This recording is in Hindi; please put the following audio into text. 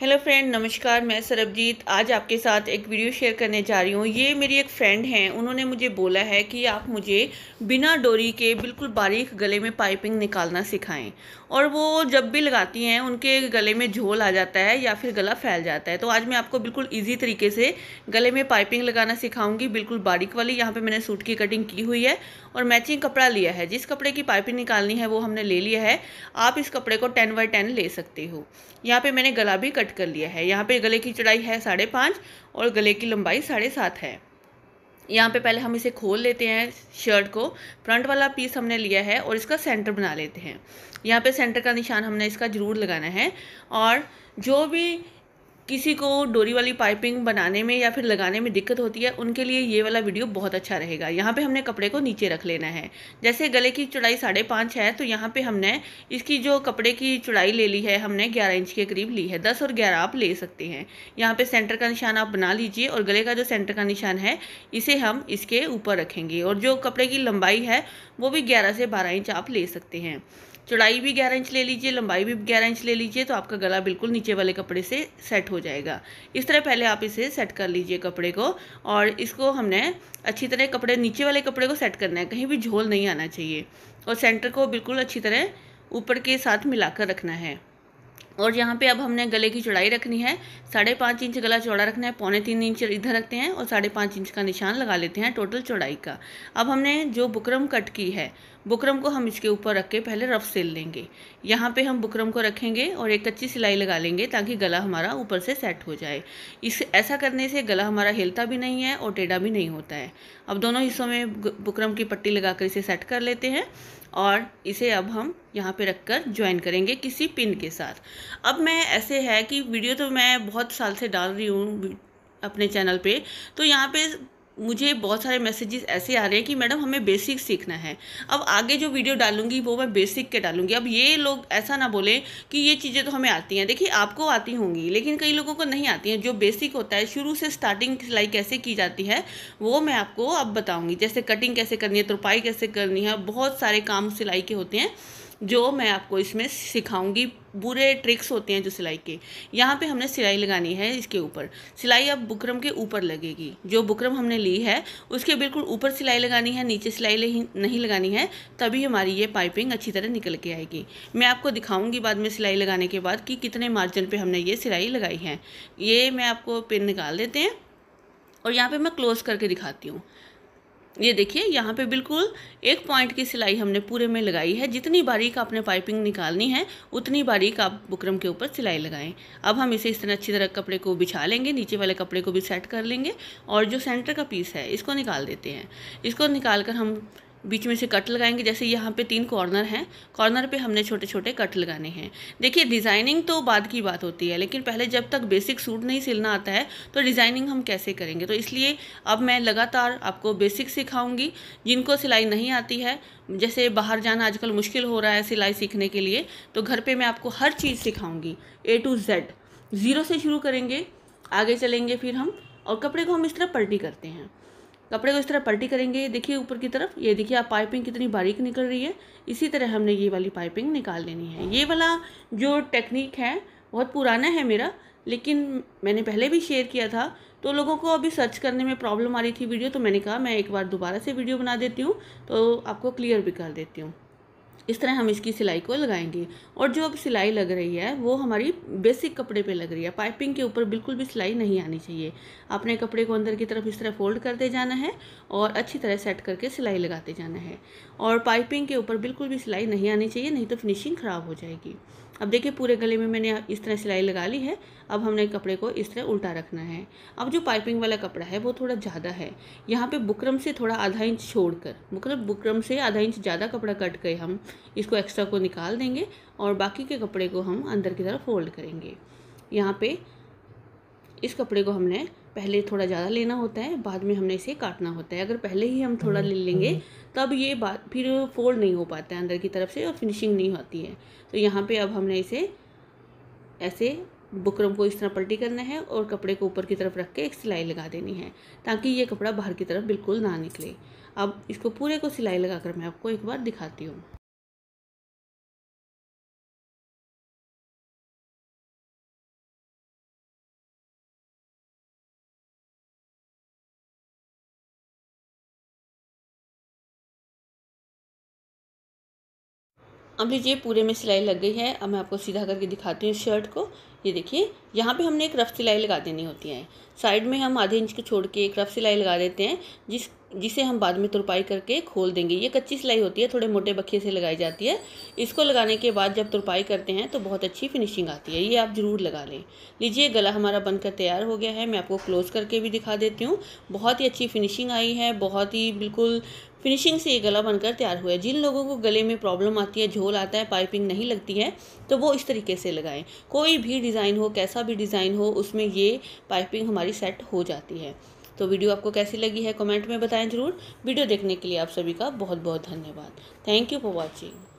हेलो फ्रेंड नमस्कार मैं सरबजीत आज आपके साथ एक वीडियो शेयर करने जा रही हूँ ये मेरी एक फ्रेंड हैं उन्होंने मुझे बोला है कि आप मुझे बिना डोरी के बिल्कुल बारीक गले में पाइपिंग निकालना सिखाएं और वो जब भी लगाती हैं उनके गले में झोल आ जाता है या फिर गला फैल जाता है तो आज मैं आपको बिल्कुल ईजी तरीके से गले में पाइपिंग लगाना सिखाऊँगी बिल्कुल बारीक वाली यहाँ पर मैंने सूट की कटिंग की हुई है और मैचिंग कपड़ा लिया है जिस कपड़े की पाइपिंग निकालनी है वो हमने ले लिया है आप इस कपड़े को टेन बाई टेन ले सकते हो यहाँ पर मैंने गला भी कट कट कर लिया है यहाँ पे गले की चौड़ाई है साढ़े पाँच और गले की लंबाई साढ़े सात है यहाँ पे पहले हम इसे खोल लेते हैं शर्ट को फ्रंट वाला पीस हमने लिया है और इसका सेंटर बना लेते हैं यहाँ पे सेंटर का निशान हमने इसका ज़रूर लगाना है और जो भी किसी को डोरी वाली पाइपिंग बनाने में या फिर लगाने में दिक्कत होती है उनके लिए ये वाला वीडियो बहुत अच्छा रहेगा यहाँ पे हमने कपड़े को नीचे रख लेना है जैसे गले की चौड़ाई साढ़े पाँच है तो यहाँ पे हमने इसकी जो कपड़े की चौड़ाई ले ली है हमने ग्यारह इंच के करीब ली है दस और ग्यारह आप ले सकते हैं यहाँ पर सेंटर का निशान आप बना लीजिए और गले का जो सेंटर का निशान है इसे हम इसके ऊपर रखेंगे और जो कपड़े की लंबाई है वो भी ग्यारह से बारह इंच आप ले सकते हैं चौड़ाई भी ग्यारह इंच ले लीजिए लंबाई भी ग्यारह इंच ले लीजिए तो आपका गला बिल्कुल नीचे वाले कपड़े से सेट हो हो जाएगा इस तरह पहले आप इसे सेट कर लीजिए कपड़े को और इसको हमने अच्छी तरह कपड़े नीचे वाले कपड़े को सेट करना है कहीं भी झोल नहीं आना चाहिए और सेंटर को बिल्कुल अच्छी तरह ऊपर के साथ मिलाकर रखना है और यहाँ पे अब हमने गले की चौड़ाई रखनी है साढ़े पाँच इंच गला चौड़ा रखना है पौने तीन इंच इधर रखते हैं और साढ़े पाँच इंच का निशान लगा लेते हैं टोटल चौड़ाई का अब हमने जो बुकरम कट की है बुकरम को हम इसके ऊपर रख के पहले रफ सेल लेंगे यहाँ पे हम बुकरम को रखेंगे और एक अच्छी सिलाई लगा लेंगे ताकि गला हमारा ऊपर से सेट हो जाए इस ऐसा करने से गला हमारा हिलता भी नहीं है और टेढ़ा भी नहीं होता है अब दोनों हिस्सों में बुकरम की पट्टी लगाकर इसे सेट कर लेते हैं और इसे अब हम यहाँ पे रखकर ज्वाइन करेंगे किसी पिन के साथ अब मैं ऐसे है कि वीडियो तो मैं बहुत साल से डाल रही हूँ अपने चैनल पे तो यहाँ पे मुझे बहुत सारे मैसेजेस ऐसे आ रहे हैं कि मैडम हमें बेसिक सीखना है अब आगे जो वीडियो डालूंगी वो मैं बेसिक के डालूंगी अब ये लोग ऐसा ना बोले कि ये चीज़ें तो हमें आती हैं देखिए आपको आती होंगी लेकिन कई लोगों को नहीं आती हैं जो बेसिक होता है शुरू से स्टार्टिंग सिलाई कैसे की जाती है वो मैं आपको अब बताऊँगी जैसे कटिंग कैसे करनी है तुरपाई कैसे करनी है बहुत सारे काम सिलाई के होते हैं जो मैं आपको इसमें सिखाऊंगी बुरे ट्रिक्स होते हैं जो सिलाई के यहाँ पे हमने सिलाई लगानी है इसके ऊपर सिलाई अब बुकरम के ऊपर लगेगी जो बुकरम हमने ली है उसके बिल्कुल ऊपर सिलाई लगानी है नीचे सिलाई नहीं लगानी है तभी हमारी ये पाइपिंग अच्छी तरह निकल के आएगी मैं आपको दिखाऊंगी बाद में सिलाई लगाने के बाद कि कितने मार्जिन पर हमने ये सिलाई लगाई है ये मैं आपको पिन निकाल देते हैं और यहाँ पर मैं क्लोज़ करके दिखाती हूँ ये देखिए यहाँ पे बिल्कुल एक पॉइंट की सिलाई हमने पूरे में लगाई है जितनी बारीक आपने पाइपिंग निकालनी है उतनी बारीक आप बुकरम के ऊपर सिलाई लगाएं अब हम इसे इस तरह अच्छी तरह कपड़े को बिछा लेंगे नीचे वाले कपड़े को भी सेट कर लेंगे और जो सेंटर का पीस है इसको निकाल देते हैं इसको निकाल कर हम बीच में से कट लगाएंगे जैसे यहाँ पे तीन कॉर्नर हैं कॉर्नर पे हमने छोटे छोटे कट लगाने हैं देखिए डिज़ाइनिंग तो बाद की बात होती है लेकिन पहले जब तक बेसिक सूट नहीं सिलना आता है तो डिज़ाइनिंग हम कैसे करेंगे तो इसलिए अब मैं लगातार आपको बेसिक सिखाऊंगी जिनको सिलाई नहीं आती है जैसे बाहर जाना आजकल मुश्किल हो रहा है सिलाई सीखने के लिए तो घर पर मैं आपको हर चीज़ सिखाऊँगी ए टू जेड ज़ीरो से शुरू करेंगे आगे चलेंगे फिर हम और कपड़े को हम इस तरह पलटी करते हैं कपड़े को तो इस तरह पलटी करेंगे देखिए ऊपर की तरफ ये देखिए आप पाइपिंग कितनी बारीक निकल रही है इसी तरह हमने ये वाली पाइपिंग निकाल लेनी है ये वाला जो टेक्निक है बहुत पुराना है मेरा लेकिन मैंने पहले भी शेयर किया था तो लोगों को अभी सर्च करने में प्रॉब्लम आ रही थी वीडियो तो मैंने कहा मैं एक बार दोबारा से वीडियो बना देती हूँ तो आपको क्लियर भी कर देती हूँ इस तरह हम इसकी सिलाई को लगाएंगे और जो अब सिलाई लग रही है वो हमारी बेसिक कपड़े पे लग रही है पाइपिंग के ऊपर बिल्कुल भी सिलाई नहीं आनी चाहिए अपने कपड़े को अंदर की तरफ इस तरह फोल्ड करते जाना है और अच्छी तरह सेट करके सिलाई लगाते जाना है और पाइपिंग के ऊपर बिल्कुल भी सिलाई नहीं आनी चाहिए नहीं तो फिनिशिंग ख़राब हो जाएगी अब देखिए पूरे गले में मैंने इस तरह सिलाई लगा ली है अब हमने कपड़े को इस तरह उल्टा रखना है अब जो पाइपिंग वाला कपड़ा है वो थोड़ा ज़्यादा है यहाँ पे बुकरम से थोड़ा आधा इंच छोड़कर मतलब बुकरम से आधा इंच ज़्यादा कपड़ा कट के हम इसको एक्स्ट्रा को निकाल देंगे और बाकी के कपड़े को हम अंदर की तरफ फोल्ड करेंगे यहाँ पर इस कपड़े को हमने पहले थोड़ा ज़्यादा लेना होता है बाद में हमने इसे काटना होता है अगर पहले ही हम थोड़ा ले हम्म, लेंगे हम्म। तब ये बात फिर फोल्ड नहीं हो पाता है अंदर की तरफ से और फिनिशिंग नहीं होती है तो यहाँ पे अब हमने इसे ऐसे बुकरम को इस तरह पलटी करना है और कपड़े को ऊपर की तरफ रख के एक सिलाई लगा देनी है ताकि ये कपड़ा बाहर की तरफ बिल्कुल ना निकले अब इसको पूरे को सिलाई लगा कर मैं आपको एक बार दिखाती हूँ अब लीजिए पूरे में सिलाई लग गई है अब मैं आपको सीधा करके दिखाती हूँ इस शर्ट को ये देखिए यहाँ पे हमने एक रफ़ सिलाई लगा देनी होती है साइड में हम आधे इंच को छोड़ के एक रफ़ सिलाई लगा देते हैं जिस जिसे हम बाद में तुरपाई करके खोल देंगे ये कच्ची सिलाई होती है थोड़े मोटे बखे से लगाई जाती है इसको लगाने के बाद जब तुरपाई करते हैं तो बहुत अच्छी फिनिशिंग आती है ये आप ज़रूर लगा लें लीजिए गला हमारा बनकर तैयार हो गया है मैं आपको क्लोज़ करके भी दिखा देती हूँ बहुत ही अच्छी फिनिशिंग आई है बहुत ही बिल्कुल फिनिशिंग से ये गला बनकर तैयार हुआ है जिन लोगों को गले में प्रॉब्लम आती है झोल आता है पाइपिंग नहीं लगती है तो वो इस तरीके से लगाएं कोई भी डिज़ाइन हो कैसा भी डिज़ाइन हो उसमें ये पाइपिंग हमारी सेट हो जाती है तो वीडियो आपको कैसी लगी है कमेंट में बताएं ज़रूर वीडियो देखने के लिए आप सभी का बहुत बहुत धन्यवाद थैंक यू फॉर वॉचिंग